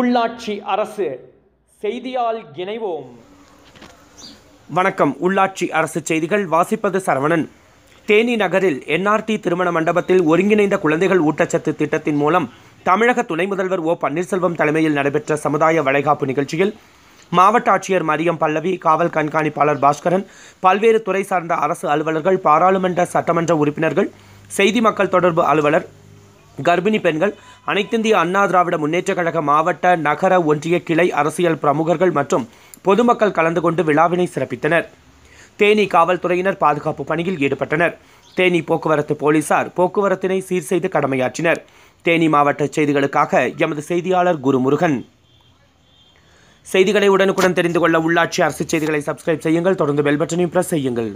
உள்ளாட்சி அரசு செய்தியால் இணைவோம் வணக்கம் உள்ளாட்சி அரசு செய்திகள் வாசிப்பது சரவணன் தேனி நகரில் என்ஆர்டி திருமண மண்டபத்தில் ஒருங்கிணைந்த குழந்தைகள் ஊட்டச்சத்து திட்டத்தின் மூலம் தமிழக துணை முதல்வர் ஓ பன்னீர்செல்வம் தலைமையில் நடைபெற்ற சமுதாய வளைகாப்பு நிகழ்ச்சியில் மாவட்ட ஆட்சியர் மரியம் பல்லவி காவல் கண்காணிப்பாளர் பாஸ்கரன் பல்வேறு துறை சார்ந்த அரசு அலுவலர்கள் பாராளுமன்ற சட்டமன்ற உறுப்பினர்கள் செய்தி மக்கள் தொடர்பு அலுவலர் கர்ப்பிணி பெண்கள் அனைத்திந்திய அண்ணா திராவிட முன்னேற்றக் கழக மாவட்ட நகர ஒன்றிய கிளை அரசியல் பிரமுகர்கள் மற்றும் பொதுமக்கள் கலந்து கொண்டு விழாவினை சிறப்பித்தனர் தேனி காவல்துறையினர் பாதுகாப்பு பணியில் ஈடுபட்டனர் தேனி போக்குவரத்து போலீசார் போக்குவரத்தினை சீர் செய்து கடமையாற்றினர் தேனி மாவட்ட செய்திகளுக்காக எமது செய்தியாளர் குருமுருகன் செய்திகளை உடனுக்குடன் தெரிந்து கொள்ள உள்ளாட்சி அரசு செய்திகளை சப்ஸ்கிரைப் செய்யுங்கள் தொடர்ந்து பெல் பட்டனையும் பிரஸ் செய்யுங்கள்